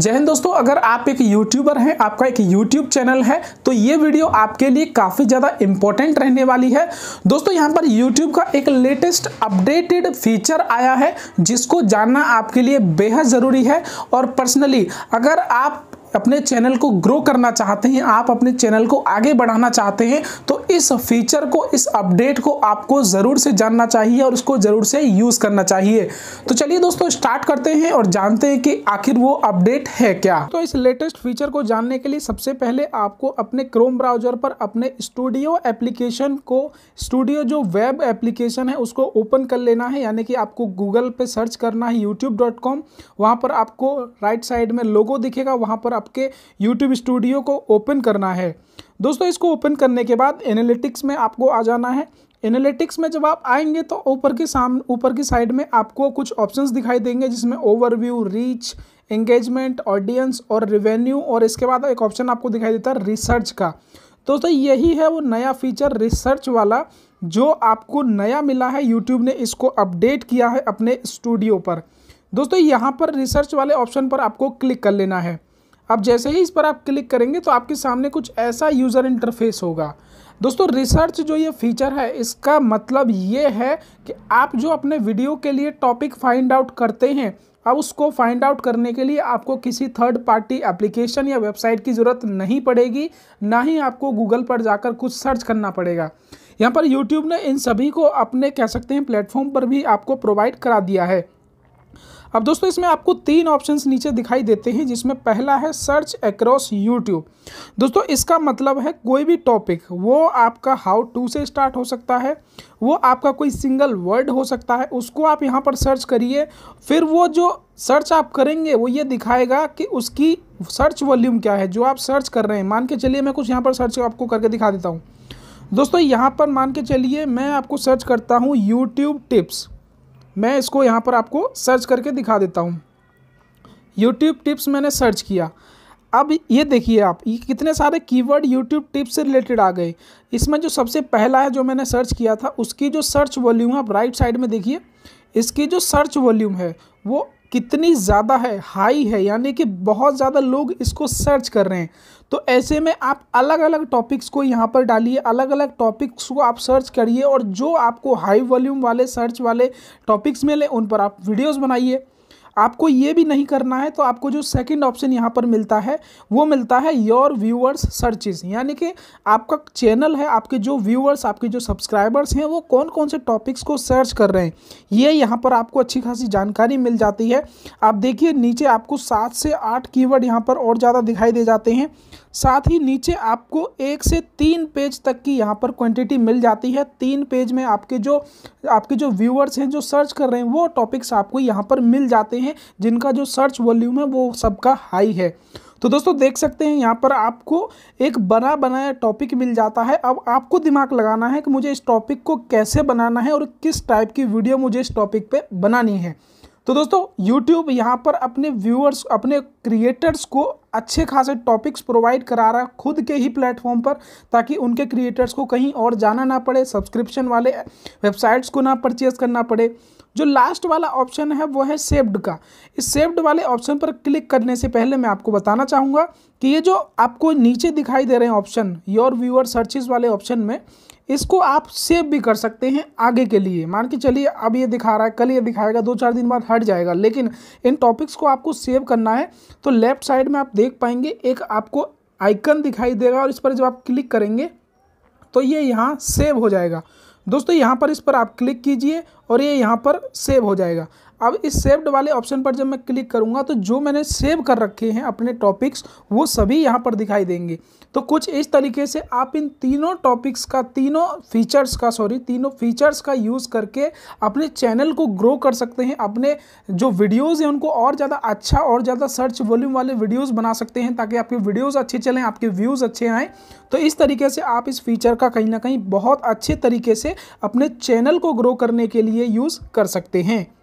जय हिंद दोस्तों अगर आप एक यूट्यूबर हैं आपका एक यूट्यूब चैनल है तो ये वीडियो आपके लिए काफ़ी ज़्यादा इंपॉर्टेंट रहने वाली है दोस्तों यहाँ पर यूट्यूब का एक लेटेस्ट अपडेटेड फीचर आया है जिसको जानना आपके लिए बेहद ज़रूरी है और पर्सनली अगर आप अपने चैनल को ग्रो करना चाहते हैं आप अपने चैनल को आगे बढ़ाना चाहते हैं तो इस फीचर को इस अपडेट को आपको ज़रूर से जानना चाहिए और उसको ज़रूर से यूज़ करना चाहिए तो चलिए दोस्तों स्टार्ट करते हैं और जानते हैं कि आखिर वो अपडेट है क्या तो इस लेटेस्ट फीचर को जानने के लिए सबसे पहले आपको अपने क्रोम ब्राउजर पर अपने स्टूडियो एप्लीकेशन को स्टूडियो जो वेब एप्लीकेशन है उसको ओपन कर लेना है यानी कि आपको गूगल पे सर्च करना है यूट्यूब डॉट कॉम वहाँ पर आपको राइट साइड में लोगो दिखेगा वहाँ पर आप आपके यूट्यूब स्टूडियो को ओपन करना है दोस्तों इसको ओपन करने के बाद एनालिटिक्स में आपको आ जाना है एनालिटिक्स में जब आप आएंगे तो ऊपर के सामने ऊपर की साइड में आपको कुछ ऑप्शंस दिखाई देंगे जिसमें ओवरव्यू रीच एंगेजमेंट ऑडियंस और रिवेन्यू और इसके बाद एक ऑप्शन आपको दिखाई देता है रिसर्च का दोस्तों यही है वो नया फीचर रिसर्च वाला जो आपको नया मिला है यूट्यूब ने इसको अपडेट किया है अपने स्टूडियो पर दोस्तों यहाँ पर रिसर्च वाले ऑप्शन पर आपको क्लिक कर लेना है अब जैसे ही इस पर आप क्लिक करेंगे तो आपके सामने कुछ ऐसा यूज़र इंटरफेस होगा दोस्तों रिसर्च जो ये फीचर है इसका मतलब ये है कि आप जो अपने वीडियो के लिए टॉपिक फाइंड आउट करते हैं अब उसको फाइंड आउट करने के लिए आपको किसी थर्ड पार्टी एप्लीकेशन या वेबसाइट की ज़रूरत नहीं पड़ेगी ना ही आपको गूगल पर जाकर कुछ सर्च करना पड़ेगा यहाँ पर यूट्यूब ने इन सभी को अपने कह सकते हैं प्लेटफॉर्म पर भी आपको प्रोवाइड करा दिया है अब दोस्तों इसमें आपको तीन ऑप्शंस नीचे दिखाई देते हैं जिसमें पहला है सर्च एक्रॉस यूट्यूब दोस्तों इसका मतलब है कोई भी टॉपिक वो आपका हाउ टू से स्टार्ट हो सकता है वो आपका कोई सिंगल वर्ड हो सकता है उसको आप यहाँ पर सर्च करिए फिर वो जो सर्च आप करेंगे वो ये दिखाएगा कि उसकी सर्च वॉल्यूम क्या है जो आप सर्च कर रहे हैं मान के चलिए मैं कुछ यहाँ पर सर्च आपको करके दिखा देता हूँ दोस्तों यहाँ पर मान के चलिए मैं आपको सर्च करता हूँ यूट्यूब टिप्स मैं इसको यहाँ पर आपको सर्च करके दिखा देता हूँ यूट्यूब टिप्स मैंने सर्च किया अब ये देखिए आप ये कितने सारे कीवर्ड यूट्यूब टिप्स से रिलेटेड आ गए इसमें जो सबसे पहला है जो मैंने सर्च किया था उसकी जो सर्च वॉल्यूम है आप राइट साइड में देखिए इसकी जो सर्च वॉल्यूम है वो कितनी ज़्यादा है हाई है यानी कि बहुत ज़्यादा लोग इसको सर्च कर रहे हैं तो ऐसे में आप अलग अलग टॉपिक्स को यहाँ पर डालिए अलग अलग टॉपिक्स को आप सर्च करिए और जो आपको हाई वॉल्यूम वाले सर्च वाले टॉपिक्स मिले उन पर आप वीडियोज़ बनाइए आपको ये भी नहीं करना है तो आपको जो सेकंड ऑप्शन यहाँ पर मिलता है वो मिलता है योर व्यूअर्स सर्चिज यानी कि आपका चैनल है आपके जो व्यूअर्स आपके जो सब्सक्राइबर्स हैं वो कौन कौन से टॉपिक्स को सर्च कर रहे हैं ये यहाँ पर आपको अच्छी खासी जानकारी मिल जाती है आप देखिए नीचे आपको सात से आठ कीवर्ड यहाँ पर और ज़्यादा दिखाई दे जाते हैं साथ ही नीचे आपको एक से तीन पेज तक की यहाँ पर क्वांटिटी मिल जाती है तीन पेज में आपके जो आपके जो व्यूअर्स हैं जो सर्च कर रहे हैं वो टॉपिक्स आपको यहाँ पर मिल जाते हैं हैं जिनका जो सर्च वॉल्यूम है वो सबका हाई है तो दोस्तों देख सकते हैं यहाँ पर आपको एक बना बनाया टॉपिक मिल जाता है अब आपको दिमाग लगाना है कि मुझे इस टॉपिक को कैसे बनाना है और किस टाइप की वीडियो मुझे इस टॉपिक पे बनानी है तो दोस्तों YouTube यहाँ पर अपने व्यूअर्स अपने क्रिएटर्स को अच्छे खासे टॉपिक्स प्रोवाइड करा रहा है खुद के ही प्लेटफॉर्म पर ताकि उनके क्रिएटर्स को कहीं और जाना ना पड़े सब्सक्रिप्शन वाले वेबसाइट्स को ना परचेज़ करना पड़े जो लास्ट वाला ऑप्शन है वो है सेव्ड का इस सेव्ड वाले ऑप्शन पर क्लिक करने से पहले मैं आपको बताना चाहूँगा कि ये जो आपको नीचे दिखाई दे रहे हैं ऑप्शन योर व्यूअर सर्चिस वाले ऑप्शन में इसको आप सेव भी कर सकते हैं आगे के लिए मान के चलिए अब ये दिखा रहा है कल ये दिखाएगा दो चार दिन बाद हट जाएगा लेकिन इन टॉपिक्स को आपको सेव करना है तो लेफ्ट साइड में आप देख पाएंगे एक आपको आइकन दिखाई देगा और इस पर जब आप क्लिक करेंगे तो ये यहाँ सेव हो जाएगा दोस्तों यहाँ पर इस पर आप क्लिक कीजिए और ये यहाँ पर सेव हो जाएगा अब इस सेव्ड वाले ऑप्शन पर जब मैं क्लिक करूँगा तो जो मैंने सेव कर रखे हैं अपने टॉपिक्स वो सभी यहाँ पर दिखाई देंगे तो कुछ इस तरीके से आप इन तीनों टॉपिक्स का तीनों फीचर्स का सॉरी तीनों फीचर्स का यूज़ करके अपने चैनल को ग्रो कर सकते हैं अपने जो वीडियोज़ हैं उनको और ज़्यादा अच्छा और ज़्यादा सर्च वॉल्यूम वाले वीडियोज़ बना सकते हैं ताकि आपके वीडियोज़ अच्छे चलें आपके व्यूज़ अच्छे आएँ तो इस तरीके से आप इस फीचर का कहीं ना कहीं बहुत अच्छे तरीके से अपने चैनल को ग्रो करने के लिए लिए यूज़ कर सकते हैं